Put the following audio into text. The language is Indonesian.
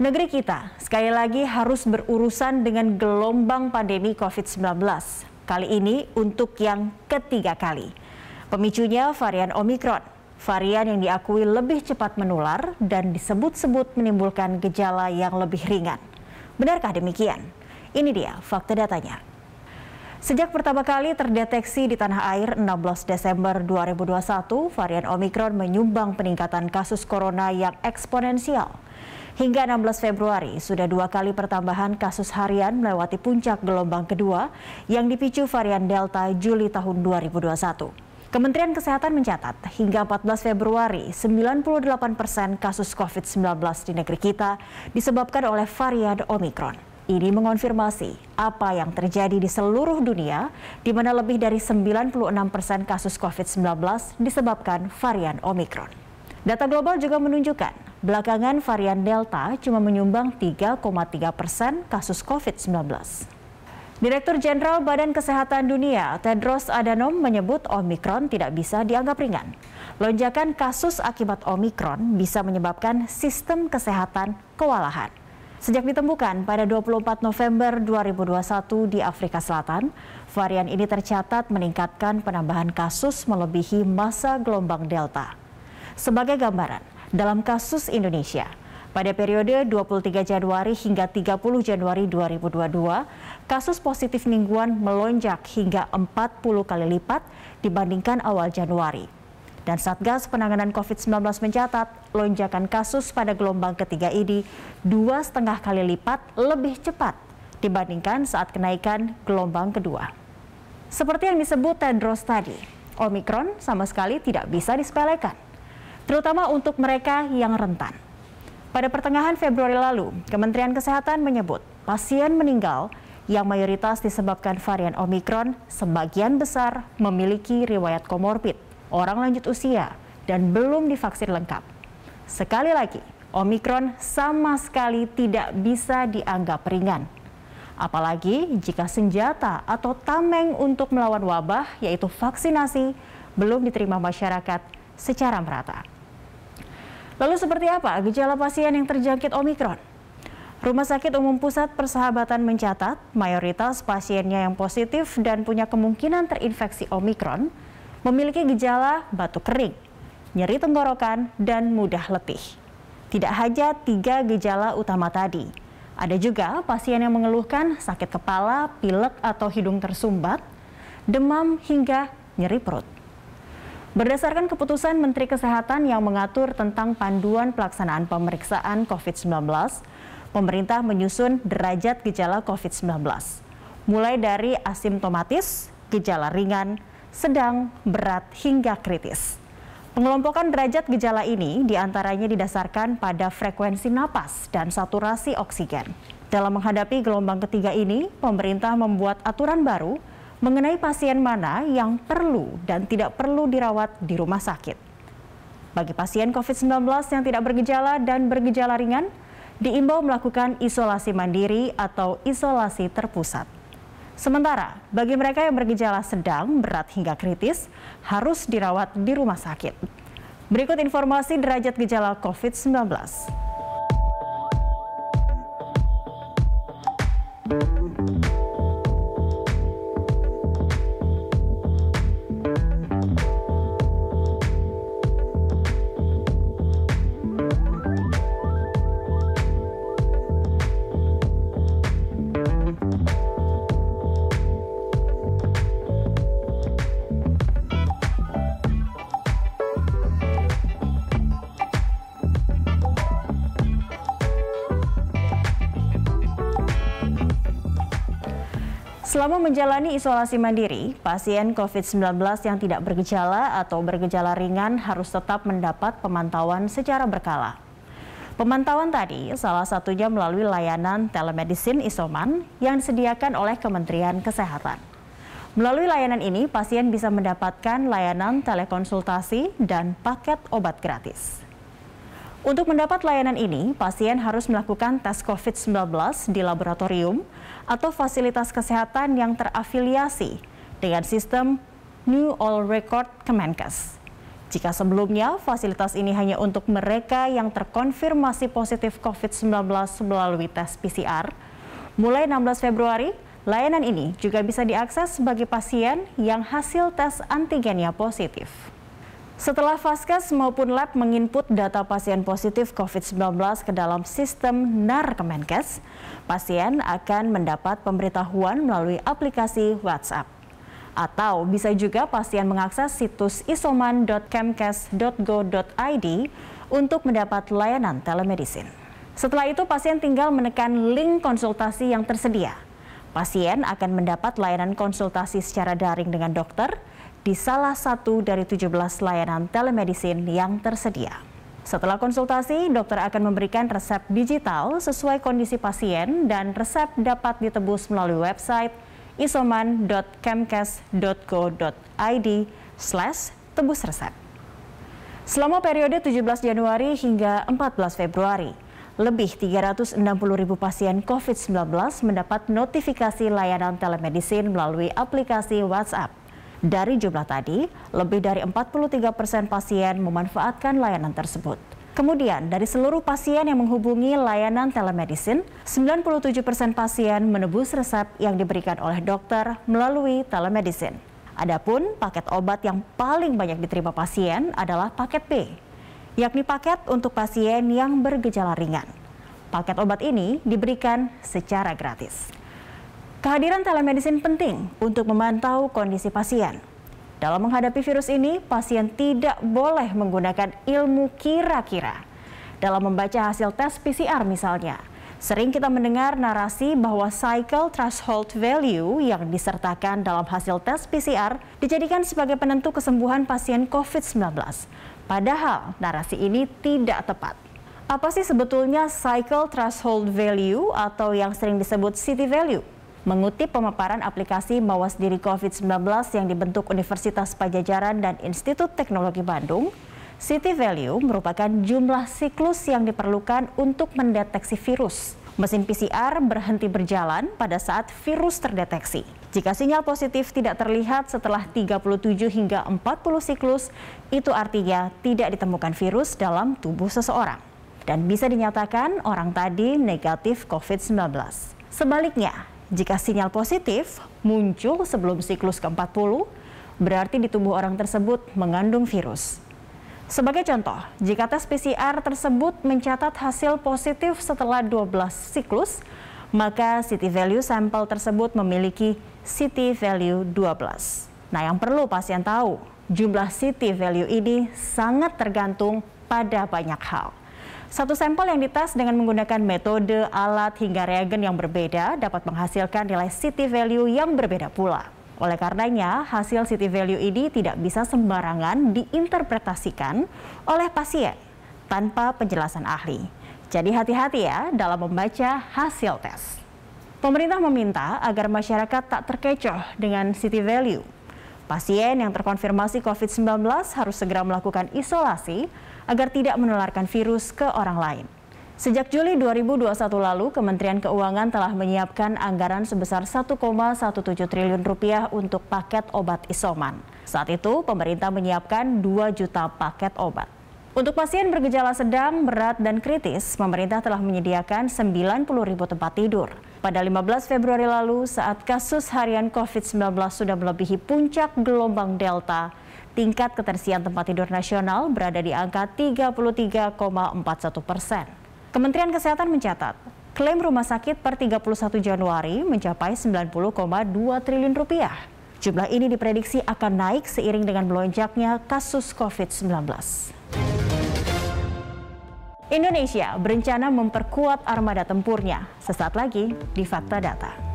Negeri kita sekali lagi harus berurusan dengan gelombang pandemi COVID-19. Kali ini untuk yang ketiga kali. Pemicunya varian Omikron, varian yang diakui lebih cepat menular dan disebut-sebut menimbulkan gejala yang lebih ringan. Benarkah demikian? Ini dia fakta datanya. Sejak pertama kali terdeteksi di tanah air 16 Desember 2021, varian Omikron menyumbang peningkatan kasus corona yang eksponensial Hingga 16 Februari, sudah dua kali pertambahan kasus harian melewati puncak gelombang kedua yang dipicu varian Delta Juli tahun 2021. Kementerian Kesehatan mencatat hingga 14 Februari 98 persen kasus COVID-19 di negeri kita disebabkan oleh varian Omikron. Ini mengonfirmasi apa yang terjadi di seluruh dunia di mana lebih dari 96 persen kasus COVID-19 disebabkan varian Omikron. Data global juga menunjukkan Belakangan varian Delta cuma menyumbang 3,3 persen kasus COVID-19. Direktur Jenderal Badan Kesehatan Dunia Tedros Adhanom menyebut Omikron tidak bisa dianggap ringan. Lonjakan kasus akibat Omikron bisa menyebabkan sistem kesehatan kewalahan. Sejak ditemukan pada 24 November 2021 di Afrika Selatan, varian ini tercatat meningkatkan penambahan kasus melebihi masa gelombang Delta. Sebagai gambaran, dalam kasus Indonesia. Pada periode 23 Januari hingga 30 Januari 2022, kasus positif mingguan melonjak hingga 40 kali lipat dibandingkan awal Januari. Dan Satgas Penanganan COVID-19 mencatat lonjakan kasus pada gelombang ketiga ini dua setengah kali lipat lebih cepat dibandingkan saat kenaikan gelombang kedua. Seperti yang disebut Tedros tadi, Omikron sama sekali tidak bisa disepelekan terutama untuk mereka yang rentan. Pada pertengahan Februari lalu, Kementerian Kesehatan menyebut pasien meninggal yang mayoritas disebabkan varian Omikron sebagian besar memiliki riwayat komorbid, orang lanjut usia, dan belum divaksin lengkap. Sekali lagi, Omikron sama sekali tidak bisa dianggap ringan. Apalagi jika senjata atau tameng untuk melawan wabah, yaitu vaksinasi, belum diterima masyarakat secara merata. Lalu seperti apa gejala pasien yang terjangkit Omikron? Rumah Sakit Umum Pusat Persahabatan mencatat mayoritas pasiennya yang positif dan punya kemungkinan terinfeksi Omikron memiliki gejala batuk kering, nyeri tenggorokan, dan mudah letih. Tidak hanya tiga gejala utama tadi, ada juga pasien yang mengeluhkan sakit kepala, pilek atau hidung tersumbat, demam hingga nyeri perut. Berdasarkan keputusan Menteri Kesehatan yang mengatur tentang panduan pelaksanaan pemeriksaan COVID-19, pemerintah menyusun derajat gejala COVID-19, mulai dari asimptomatis, gejala ringan, sedang, berat, hingga kritis. Pengelompokan derajat gejala ini diantaranya didasarkan pada frekuensi napas dan saturasi oksigen. Dalam menghadapi gelombang ketiga ini, pemerintah membuat aturan baru mengenai pasien mana yang perlu dan tidak perlu dirawat di rumah sakit. Bagi pasien COVID-19 yang tidak bergejala dan bergejala ringan, diimbau melakukan isolasi mandiri atau isolasi terpusat. Sementara, bagi mereka yang bergejala sedang, berat hingga kritis, harus dirawat di rumah sakit. Berikut informasi derajat gejala COVID-19. Selama menjalani isolasi mandiri, pasien COVID-19 yang tidak bergejala atau bergejala ringan harus tetap mendapat pemantauan secara berkala. Pemantauan tadi salah satunya melalui layanan telemedicine isoman yang disediakan oleh Kementerian Kesehatan. Melalui layanan ini, pasien bisa mendapatkan layanan telekonsultasi dan paket obat gratis. Untuk mendapat layanan ini, pasien harus melakukan tes COVID-19 di laboratorium atau fasilitas kesehatan yang terafiliasi dengan sistem New All Record Kemenkes. Jika sebelumnya fasilitas ini hanya untuk mereka yang terkonfirmasi positif COVID-19 melalui tes PCR, mulai 16 Februari, layanan ini juga bisa diakses bagi pasien yang hasil tes antigennya positif. Setelah Vaskes maupun lab menginput data pasien positif COVID-19 ke dalam sistem NAR Kemenkes, pasien akan mendapat pemberitahuan melalui aplikasi WhatsApp. Atau bisa juga pasien mengakses situs isoman.kemkes.go.id untuk mendapat layanan telemedicine. Setelah itu pasien tinggal menekan link konsultasi yang tersedia. Pasien akan mendapat layanan konsultasi secara daring dengan dokter di salah satu dari 17 layanan telemedicine yang tersedia. Setelah konsultasi, dokter akan memberikan resep digital sesuai kondisi pasien dan resep dapat ditebus melalui website isoman.kemkes.go.id slash tebus resep. Selama periode 17 Januari hingga 14 Februari, lebih 360 ribu pasien COVID-19 mendapat notifikasi layanan telemedicine melalui aplikasi WhatsApp. Dari jumlah tadi, lebih dari 43 persen pasien memanfaatkan layanan tersebut. Kemudian, dari seluruh pasien yang menghubungi layanan telemedicine, 97 persen pasien menebus resep yang diberikan oleh dokter melalui telemedicine. Adapun paket obat yang paling banyak diterima pasien adalah paket B yakni paket untuk pasien yang bergejala ringan. Paket obat ini diberikan secara gratis. Kehadiran telemedicine penting untuk memantau kondisi pasien. Dalam menghadapi virus ini, pasien tidak boleh menggunakan ilmu kira-kira. Dalam membaca hasil tes PCR misalnya, Sering kita mendengar narasi bahwa cycle threshold value yang disertakan dalam hasil tes PCR dijadikan sebagai penentu kesembuhan pasien COVID-19. Padahal narasi ini tidak tepat. Apa sih sebetulnya cycle threshold value atau yang sering disebut city value? Mengutip pemaparan aplikasi Mawas Diri COVID-19 yang dibentuk Universitas Pajajaran dan Institut Teknologi Bandung, City value merupakan jumlah siklus yang diperlukan untuk mendeteksi virus. Mesin PCR berhenti berjalan pada saat virus terdeteksi. Jika sinyal positif tidak terlihat setelah 37 hingga 40 siklus, itu artinya tidak ditemukan virus dalam tubuh seseorang dan bisa dinyatakan orang tadi negatif COVID-19. Sebaliknya, jika sinyal positif muncul sebelum siklus ke-40, berarti di tubuh orang tersebut mengandung virus. Sebagai contoh, jika tes PCR tersebut mencatat hasil positif setelah 12 siklus, maka city value sampel tersebut memiliki city value 12. Nah, yang perlu pasien tahu, jumlah city value ini sangat tergantung pada banyak hal. Satu sampel yang dites dengan menggunakan metode, alat, hingga reagen yang berbeda dapat menghasilkan nilai city value yang berbeda pula. Oleh karenanya, hasil city value ini tidak bisa sembarangan diinterpretasikan oleh pasien tanpa penjelasan ahli. Jadi hati-hati ya dalam membaca hasil tes. Pemerintah meminta agar masyarakat tak terkecoh dengan city value. Pasien yang terkonfirmasi COVID-19 harus segera melakukan isolasi agar tidak menularkan virus ke orang lain. Sejak Juli 2021 lalu, Kementerian Keuangan telah menyiapkan anggaran sebesar 1,17 triliun rupiah untuk paket obat isoman. Saat itu, pemerintah menyiapkan 2 juta paket obat. Untuk pasien bergejala sedang, berat, dan kritis, pemerintah telah menyediakan 90 ribu tempat tidur. Pada 15 Februari lalu, saat kasus harian COVID-19 sudah melebihi puncak gelombang Delta, tingkat ketersian tempat tidur nasional berada di angka 33,41 persen. Kementerian Kesehatan mencatat, klaim rumah sakit per 31 Januari mencapai 90,2 triliun rupiah. Jumlah ini diprediksi akan naik seiring dengan melonjaknya kasus COVID-19. Indonesia berencana memperkuat armada tempurnya. Sesaat lagi di Fakta Data.